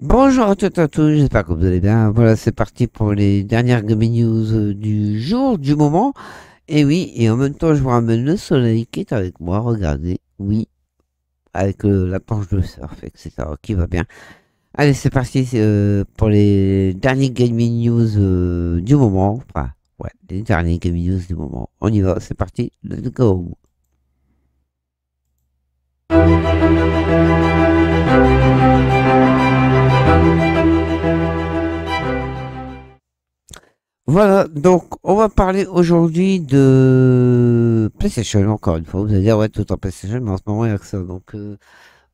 Bonjour à toutes et à tous, j'espère que vous allez bien. Voilà, c'est parti pour les dernières gaming news euh, du jour, du moment. Et oui, et en même temps, je vous ramène le soleil qui est avec moi, regardez, oui, avec euh, la planche de surf, etc., qui va bien. Allez, c'est parti euh, pour les dernières gaming news du moment. Enfin, ouais, les dernières gaming news du moment. On y va, c'est parti, let's go. Voilà, donc on va parler aujourd'hui de PlayStation, encore une fois. Vous allez dire, ouais, tout en PlayStation, mais en ce moment, il n'y a que ça. Donc euh,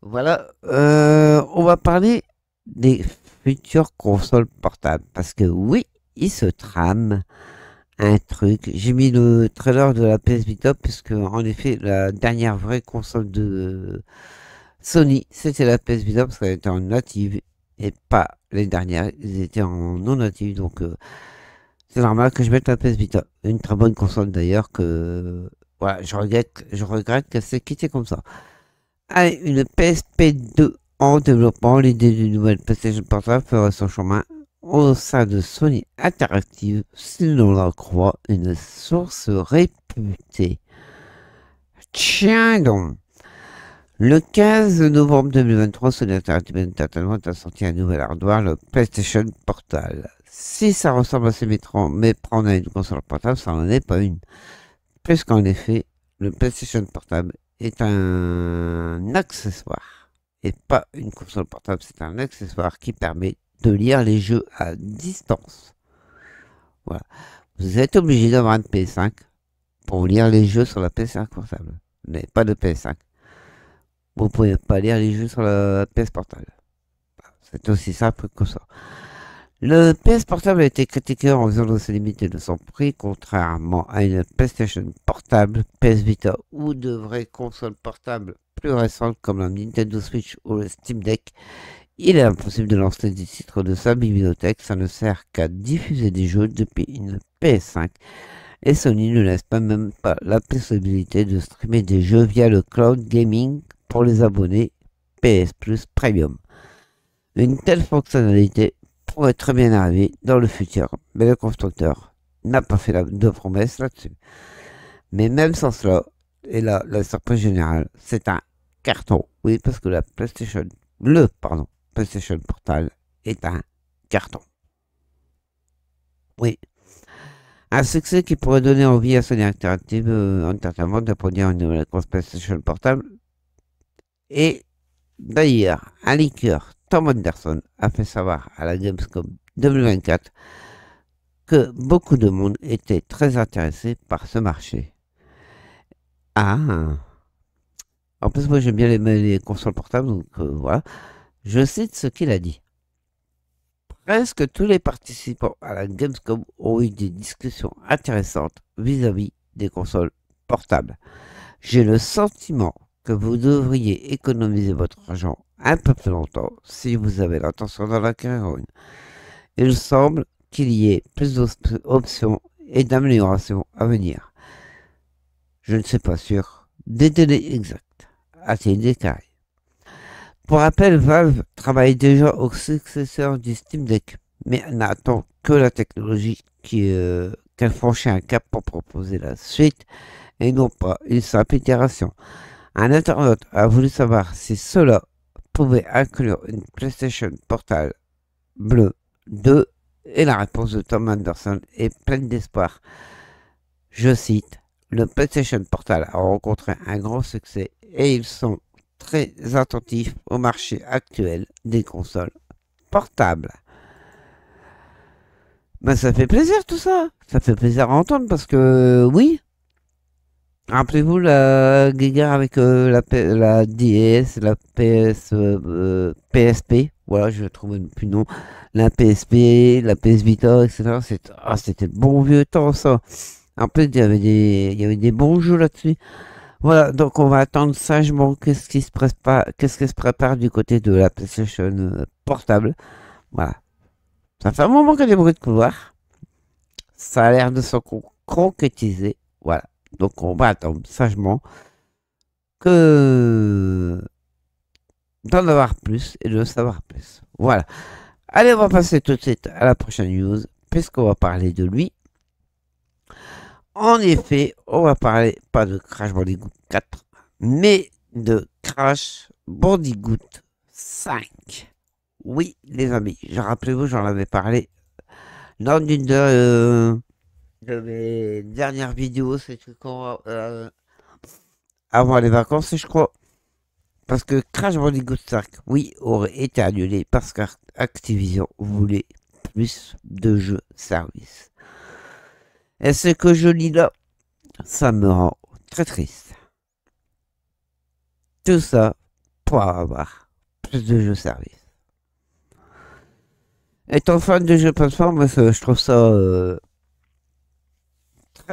voilà, euh, on va parler des futures consoles portables. Parce que oui, il se trame un truc. J'ai mis le trailer de la PS Vita, puisque en effet, la dernière vraie console de Sony, c'était la PS Vita, parce qu'elle était en native et pas les dernières. Ils étaient en non native, donc. Euh, c'est normal que je mette la PS Vita. Une très bonne console d'ailleurs que. Voilà, je regrette, je regrette qu'elle s'est quittée comme ça. Allez, une PSP2 en développement. L'idée d'une nouvelle PlayStation Portal fera son chemin au sein de Sony Interactive, si l'on la croit une source réputée. Tiens donc Le 15 novembre 2023, Sony Interactive Entertainment a sorti un nouvel hardware, le PlayStation Portal si ça ressemble à ces métrons mais prendre une console portable, ça n'en est pas une. Puisqu'en effet, le PlayStation portable est un accessoire et pas une console portable, c'est un accessoire qui permet de lire les jeux à distance. Voilà. Vous êtes obligé d'avoir une PS5 pour lire les jeux sur la PS5 portable. Mais pas de PS5. Vous ne pouvez pas lire les jeux sur la PS portable. Bah, c'est aussi simple que ça. Le PS portable a été critiqué en raison de ses limites et de son prix, contrairement à une PlayStation portable, PS Vita ou de vraies consoles portables plus récentes comme la Nintendo Switch ou le Steam Deck. Il est impossible de lancer des titres de sa bibliothèque, ça ne sert qu'à diffuser des jeux depuis une PS5. Et Sony ne laisse pas même pas la possibilité de streamer des jeux via le cloud gaming pour les abonnés PS Plus Premium. Une telle fonctionnalité pourrait très bien arriver dans le futur. Mais le constructeur n'a pas fait de promesse là-dessus. Mais même sans cela, et là, la surprise générale, c'est un carton. Oui, parce que la PlayStation, le, pardon, PlayStation Portal est un carton. Oui. Un succès qui pourrait donner envie à Sony Interactive euh, Entertainment de produire une nouvelle grosse PlayStation Portable. Et d'ailleurs, un liqueur Tom Anderson a fait savoir à la Gamescom 2024 que beaucoup de monde était très intéressé par ce marché. Ah En plus, moi j'aime bien les, consoles portables, donc euh, voilà. Je cite ce qu'il a dit. Presque tous les participants à la Gamescom ont eu des discussions intéressantes vis à -vis des consoles portables. J'ai le sentiment que vous devriez économiser votre argent un peu plus longtemps si vous avez l'intention d'en acquérir une. Il semble qu'il y ait plus d'options et d'améliorations à venir. Je ne sais pas sûr des délais exacts. a t détail Pour rappel, Valve travaille déjà au successeur du Steam Deck, mais n'attend que la technologie qui, euh, qu'elle franchit un cap pour proposer la suite et non pas une simple itération. Un internaute a voulu savoir si cela pouvez inclure une PlayStation Portal bleu 2 et la réponse de Tom Anderson est pleine d'espoir. Je cite, le PlayStation Portal a rencontré un grand succès et ils sont très attentifs au marché actuel des consoles portables. Ben ça fait plaisir tout ça, ça fait plaisir à entendre parce que oui, Rappelez-vous la guerre avec euh, la, la DS, la PS, euh, euh, PSP, voilà, je trouve plus nom, la PSP, la PS Vita, etc. Ah, c'était le bon vieux temps, ça. En plus, il y avait des, il y avait des bons jeux là-dessus. Voilà, donc on va attendre sagement qu'est-ce qui se prépare, qu'est-ce qui se prépare du côté de la PlayStation portable. Voilà. Ça fait un moment qu'il y a des bruits de couloir. Ça a l'air de se concrétiser. Voilà. Donc on va attendre sagement que d'en avoir plus et de savoir plus. Voilà. Allez, on va passer tout de suite à la prochaine news, puisqu'on va parler de lui. En effet, on va parler pas de Crash Bandicoot 4, mais de Crash Bandicoot 5. Oui, les amis, je rappelle vous j'en avais parlé dans une... Euh, de mes dernières vidéos, c'est qu'on va euh, avant les vacances, je crois. Parce que Crash Bandicoot 5, oui, aurait été annulé parce qu'Activision voulait plus de jeux service. Et ce que je lis là, ça me rend très triste. Tout ça pour avoir plus de jeux service. Étant fan de jeux plateforme, je trouve ça euh,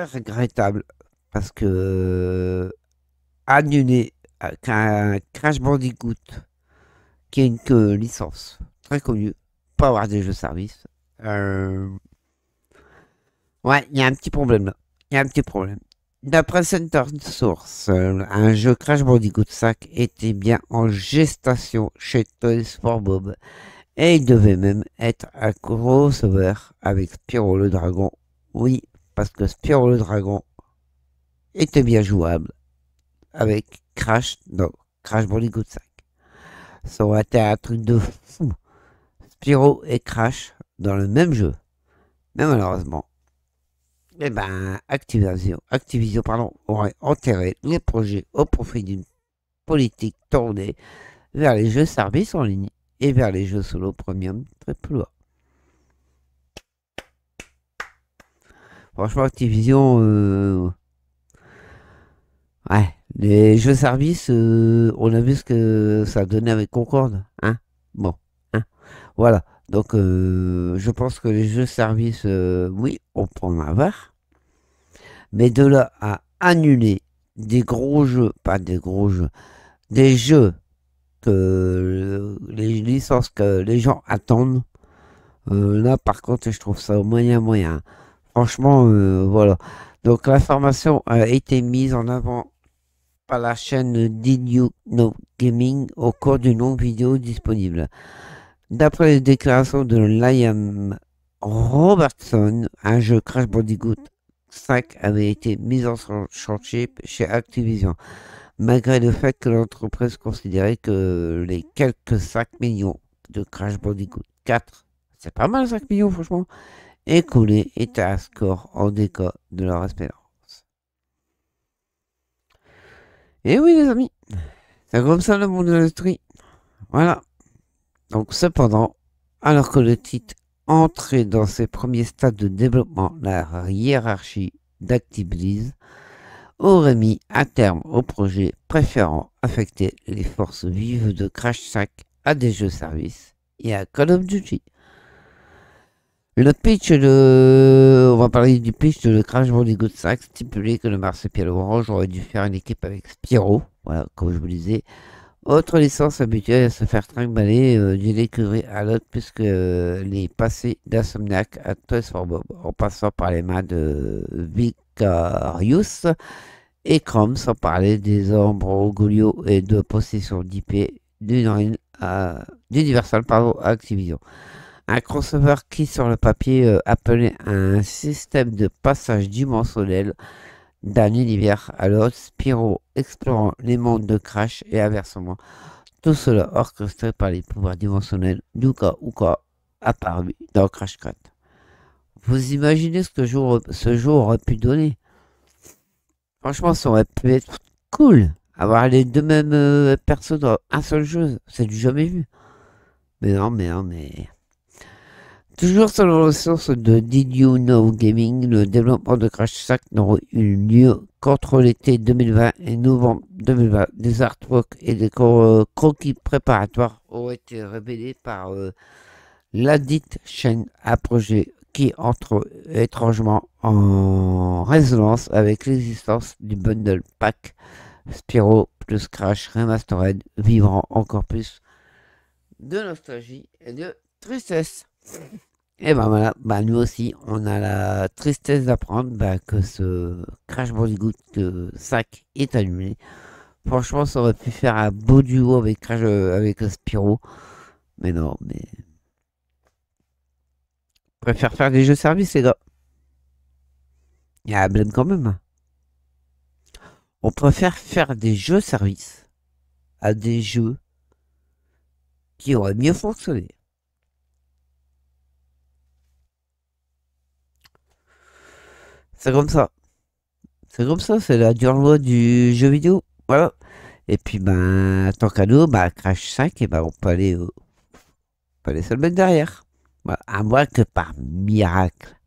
regrettable parce que euh, annuler euh, qu'un Crash Bandicoot qui est une licence très connue pour avoir des jeux service. Euh, ouais, il y a un petit problème Il y un petit problème. D'après Center Source, un jeu Crash Bandicoot sac était bien en gestation chez Toys for Bob et il devait même être un crossover avec pyro le Dragon. Oui, parce que Spyro le Dragon était bien jouable avec Crash, non, Crash Bandicoot 5. Ça aurait été un truc de fou. Spyro et Crash dans le même jeu. Mais malheureusement, eh ben, Activision, Activision pardon, aurait enterré les projets au profit d'une politique tournée vers les jeux service en ligne et vers les jeux solo premium très plus loin. Franchement, Activision, euh, ouais, les jeux services, euh, on a vu ce que ça donnait avec Concorde, hein. Bon, hein. Voilà. Donc, euh, je pense que les jeux services, oui, on prend un verre Mais de là à annuler des gros jeux, pas des gros jeux, des jeux que les licences que les gens attendent, là par contre, je trouve ça moyen moyen. Franchement, euh, voilà. Donc l'information a été mise en avant par la chaîne Did You Know Gaming au cours d'une longue vidéo disponible. D'après les déclarations de Liam Robertson, un jeu Crash Bandicoot 5 avait été mis en chantier chez Activision, malgré le fait que l'entreprise considérait que les quelques 5 millions de Crash Bandicoot 4, c'est pas mal 5 millions franchement, écoulé et un score en décor de leur espérance. Et eh oui les amis, c'est comme ça le monde de l'industrie. Voilà. Donc cependant, alors que le titre entrait dans ses premiers stades de développement, la hiérarchie d'Actiblis aurait mis à terme au projet, préférant affecter les forces vives de Crash Sack à des jeux services et à Call of Duty. Le pitch de. On va parler du pitch de Crash Bandicoot 5 stipulé que le pierre orange aurait dû faire une équipe avec Spiro, Voilà, comme je vous disais. Autre licence habituelle à se faire trimballer euh, d'une écurie à l'autre, puisque euh, les passés d'Asomniac à Toys for Bob, en passant par les mains de Vicarius et Chrome, sans parler des ombres goulio et de possession d'IP d'Universal à Activision. Un crossover qui, sur le papier, euh, appelait un système de passage dimensionnel d'un univers à l'autre, Spiro, explorant les mondes de Crash et inversement. Tout cela orchestré par les pouvoirs dimensionnels d'Uka Uka apparu dans Crash 4. Vous imaginez ce que ce jour aurait pu donner Franchement, ça aurait pu être cool. Avoir les deux mêmes personnes euh, persos dans un seul jeu, c'est du jamais vu. Mais non, mais non, mais... Toujours selon le sens de Did You Know Gaming, le développement de Crash 5 n'aurait eu lieu qu'entre l'été 2020 et novembre 2020. Des artworks et des euh, croquis préparatoires ont été révélés par la euh, ladite chaîne à projet qui entre étrangement en résonance avec l'existence du bundle pack Spyro plus Crash Remastered, vivant encore plus de nostalgie et de tristesse. Et ben voilà, ben nous aussi, on a la tristesse d'apprendre bah, que ce Crash Bandicoot 5 euh, est allumé. Franchement, ça aurait pu faire un beau duo avec Crash, euh, avec euh, Spyro. Mais non, mais. préfère faire des jeux service, les gars. Il y a un blême quand même. Hein. On préfère faire des jeux service à des jeux qui auraient mieux fonctionné. C'est comme ça. C'est comme ça, c'est la dure loi du jeu vidéo. Voilà. Et puis, ben, tant qu'à nous, ben, Crash 5, et eh ben, on peut aller, se mettre derrière. À moins que par miracle,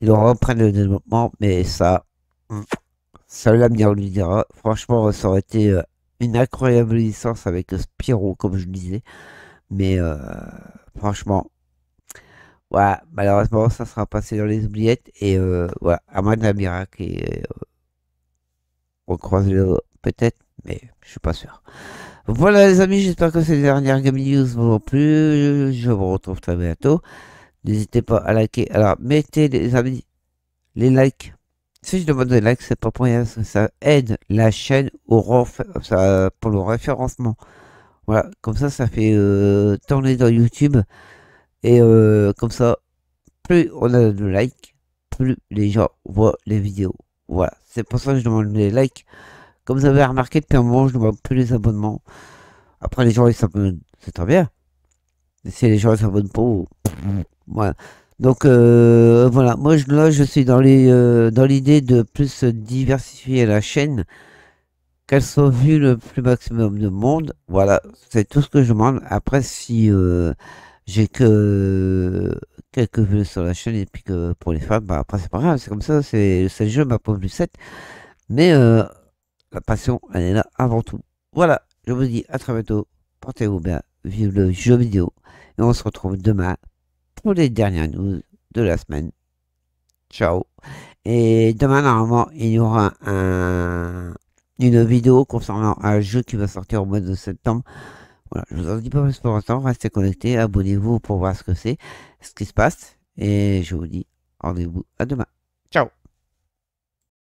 ils reprennent le développement, mais ça, ça l'avenir lui dira. Franchement, ça aurait été euh, une incroyable licence avec Spyro, comme je le disais. Mais euh, franchement, voilà, malheureusement, ça sera passé dans les oubliettes. Et euh, voilà, à moins d'un miracle. Et, euh, on croise le peut-être, mais je suis pas sûr. Voilà les amis, j'espère que ces dernières gaming News vous ont plu. Je vous retrouve très bientôt. N'hésitez pas à liker. Alors, mettez les amis les likes. Si je demande des likes, c'est pas pour rien, ça aide la chaîne au pour le référencement. Voilà, comme ça, ça fait euh, tourner dans YouTube. Et euh, comme ça, plus on a de likes, plus les gens voient les vidéos. Voilà, c'est pour ça que je demande les likes. Comme vous avez remarqué, depuis un moment, je ne demande plus les abonnements. Après, les gens, ils s'abonnent, c'est très bien. Mais si les gens s'abonnent pas, voilà. Donc euh, voilà, moi je, là je suis euh, dans l'idée de plus diversifier la chaîne, qu'elle soit vue le plus maximum de monde. Voilà, c'est tout ce que je demande. Après si euh, j'ai que quelques vues sur la chaîne et puis que pour les femmes, bah, après c'est pas grave, c'est comme ça, c'est le jeu, ma pauvre du 7. Mais euh, la passion, elle est là avant tout. Voilà, je vous dis à très bientôt, portez-vous bien, vive le jeu vidéo et on se retrouve demain pour les dernières news de la semaine. Ciao Et demain, normalement, il y aura un, une vidéo concernant un jeu qui va sortir au mois de septembre. Voilà, je vous en dis pas plus pour l'instant, restez connectés, abonnez-vous pour voir ce que c'est, ce qui se passe, et je vous dis rendez-vous à demain. Ciao